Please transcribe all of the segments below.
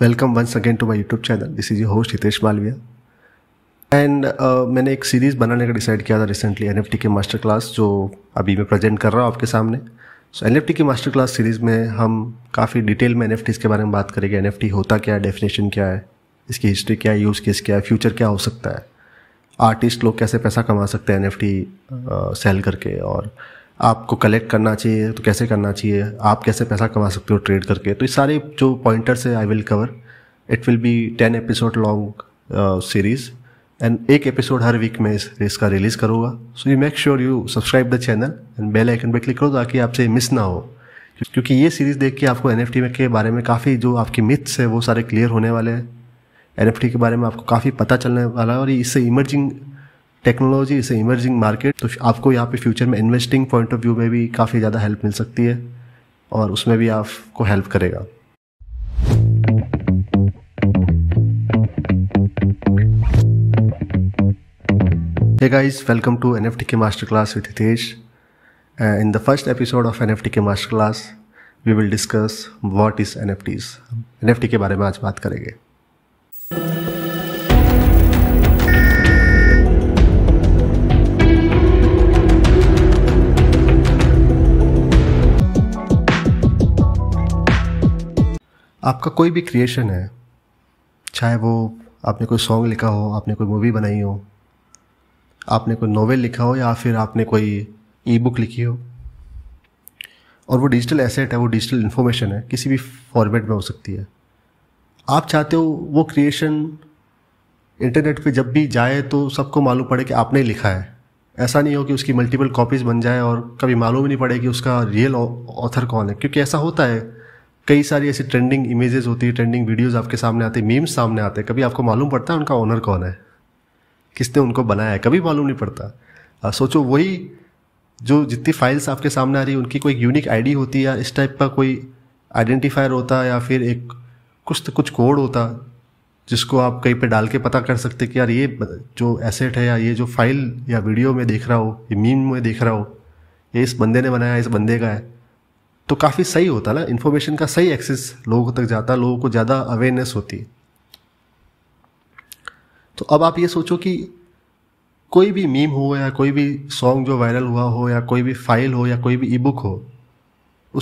welcome once again to my YouTube channel this is your host Hitesh Malviya and मैंने एक series बनाने का decide किया था रिसेंटली एन के मास्टर क्लास जो अभी मैं प्रेजेंट कर रहा हूँ आपके सामने सो एफ टी की मास्टर क्लास सीरीज़ में हम काफ़ी डिटेल में एन के बारे में बात करेंगे एन होता क्या है डेफिनेशन क्या है इसकी हिस्ट्री क्या है यूज़ किस क्या है फ्यूचर क्या हो सकता है आर्टिस्ट लोग कैसे पैसा कमा सकते हैं एन सेल uh, करके और आपको कलेक्ट करना चाहिए तो कैसे करना चाहिए आप कैसे पैसा कमा सकते हो ट्रेड करके तो ये सारे जो पॉइंटर्स है I will cover it will be ten episode long series and एक एपिसोड हर वीक में इस इसका रिलीज़ करूँगा so you make sure you subscribe the channel and bell icon पर क्लिक करो ताकि आपसे मिस ना हो क्योंकि ये सीरीज़ देख के आपको एन टी के बारे में काफ़ी जो आपकी मिथ्स है वो सारे क्लियर होने वाले हैं एन के बारे में आपको काफ़ी पता चलने वाला है और इससे emerging technology is emerging market तो आपको यहाँ पे फ्यूचर में इन्वेस्टिंग पॉइंट ऑफ व्यू में भी काफी ज्यादा हेल्प मिल सकती है और उसमें भी आपको हेल्प करेगा गाइस वेलकम टू एन के master class with Hitesh in the first episode of N F T के master class we will discuss what is N F Ts N F T के बारे में आज बात करेंगे आपका कोई भी क्रिएशन है चाहे वो आपने कोई सॉन्ग लिखा हो आपने कोई मूवी बनाई हो आपने कोई नोवेल लिखा हो या फिर आपने कोई ई बुक लिखी हो और वो डिजिटल एसेट है वो डिजिटल इन्फॉर्मेशन है किसी भी फॉर्मेट में हो सकती है आप चाहते हो वो क्रिएशन इंटरनेट पे जब भी जाए तो सबको मालूम पड़े कि आपने लिखा है ऐसा नहीं हो कि उसकी मल्टीपल कॉपीज़ बन जाए और कभी मालूम ही नहीं पड़े कि उसका रियल ऑथर कौन है क्योंकि ऐसा होता है कई सारी ऐसी ट्रेंडिंग इमेजेस होती है ट्रेंडिंग वीडियोस आपके सामने आते हैं मीम्स सामने आते हैं कभी आपको मालूम पड़ता है उनका ओनर कौन है किसने उनको बनाया है कभी मालूम नहीं पड़ता आ, सोचो वही जो जितनी फाइल्स आपके सामने आ रही है उनकी कोई यूनिक आईडी होती है या इस टाइप का कोई आइडेंटिफायर होता है या फिर एक कुछ तो कुछ कोड होता जिसको आप कहीं पे डाल के पता कर सकते कि यार ये जो एसेट है या ये जो फाइल या वीडियो में देख रहा हो ये मीम में देख रहा हो ये इस बंदे ने बनाया इस बंदे का है तो काफ़ी सही होता ना इन्फॉर्मेशन का सही एक्सेस लोगों तक जाता लोगों को ज़्यादा अवेयरनेस होती तो अब आप ये सोचो कि कोई भी मीम हो या कोई भी सॉन्ग जो वायरल हुआ हो या कोई भी फाइल हो या कोई भी ई बुक हो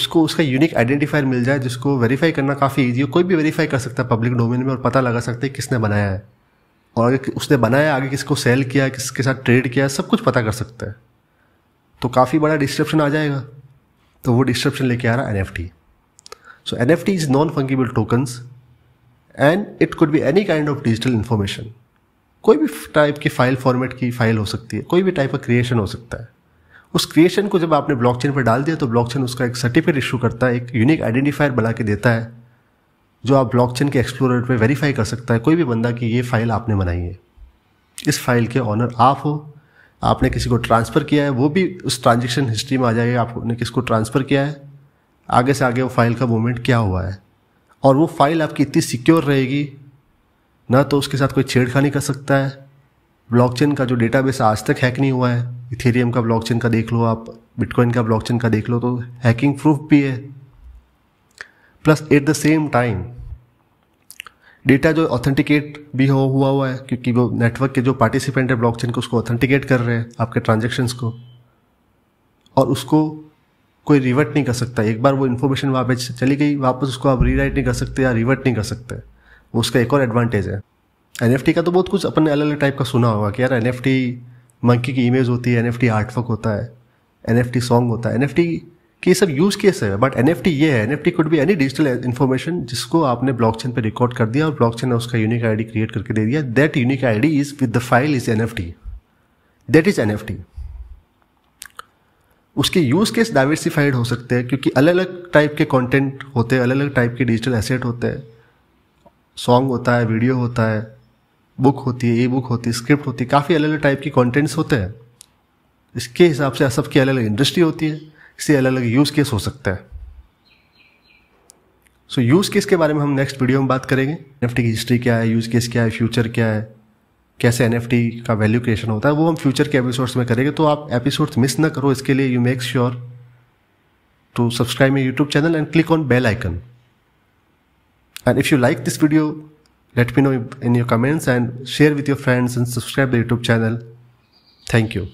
उसको उसका यूनिक आइडेंटिफायर मिल जाए जिसको वेरीफाई करना काफ़ी ईजी हो कोई भी वेरीफाई कर सकता है पब्लिक डोमेन में और पता लगा सकते हैं किसने बनाया है और अगर उसने बनाया आगे किसको सेल किया किसके साथ ट्रेड किया सब कुछ पता कर सकता है तो काफ़ी बड़ा डिस्क्रिप्शन आ जाएगा तो वो डिस्क्रिप्शन लेके आ रहा है N F T so N F T is non fungible tokens and it could be any kind of digital information कोई भी टाइप की फाइल फॉर्मेट की फाइल हो सकती है कोई भी टाइप का क्रिएशन हो सकता है उस क्रिएशन को जब आपने ब्लॉकचेन पर डाल दिया तो ब्लॉकचेन उसका एक सर्टिफिकेट इशू करता है एक यूनिक आइडेंटिफायर बना के देता है जो आप ब्लॉकचेन के एक्सप्लोरर पर वेरीफाई कर सकता है कोई भी बंदा कि ये फाइल आपने बनाई है इस फाइल के ऑनर आप हो आपने किसी को ट्रांसफ़र किया है वो भी उस ट्रांजेक्शन हिस्ट्री में आ जाएगा आपने किसको ट्रांसफ़र किया है आगे से आगे वो फाइल का मूवमेंट क्या हुआ है और वो फाइल आपकी इतनी सिक्योर रहेगी ना तो उसके साथ कोई छेड़खानी कर सकता है ब्लॉकचेन का जो डेटाबेस आज तक हैक नहीं हुआ है इथेरियम का ब्लॉकचेन का देख लो आप बिटकॉइन का ब्लॉकचेन का देख लो तो हैकिंग प्रूफ भी है plus at the same time data जो ऑथेंटिकेट भी हो हुआ हुआ है क्योंकि वो नेटवर्क के जो पार्टिसिपेंट है ब्लॉकचेन को उसको ऑथेंटिकेट कर रहे हैं आपके ट्रांजेक्शन्स को और उसको कोई रिवर्ट नहीं कर सकता एक बार वो इन्फॉर्मेशन वहाँ चली गई वापस उसको आप रीराइट नहीं कर सकते या रिवर्ट नहीं कर सकते वो उसका एक और एडवांटेज है एन का तो बहुत कुछ अपने अलग अलग टाइप का सुना होगा कि यार एन मंकी की इमेज होती है एन आर्टवर्क होता है एन सॉन्ग होता है एन कि ये सब यूज केस है बट एन ये है एन एफ कुड भी एनी डिजिटल इन्फॉर्मेशन जिसको आपने ब्लॉक चेन पर रिकॉर्ड कर दिया और ब्लॉक चेन ने उसका यूनिक डी क्रिएट करके दे दिया that unique D is with the file is N F T that is N F T उसके यूज केस डाइवर्सिफाइड हो सकते हैं क्योंकि अलग अलग टाइप के कॉन्टेंट होते हैं अलग अलग टाइप के डिजिटल एसेट होते हैं सॉन्ग होता है वीडियो होता है बुक होती है ई बुक होती है स्क्रिप्ट होती है काफ़ी अलग अलग टाइप के कॉन्टेंट्स होते हैं इसके हिसाब से सबकी अलग अलग इंडस्ट्री होती है से अलग अलग यूज़ केस हो सकता है सो यूज़ केस के बारे में हम नेक्स्ट वीडियो में बात करेंगे एन की हिस्ट्री क्या है यूज़ केस क्या है फ्यूचर क्या है कैसे एन का वैल्यू क्रिएशन होता है वो हम फ्यूचर के एपिसोड्स में करेंगे तो आप एपिसोड्स मिस ना करो इसके लिए you make sure to subscribe my YouTube channel and click on bell icon and if you like this video let me know in your comments and share with your friends and subscribe the YouTube channel thank you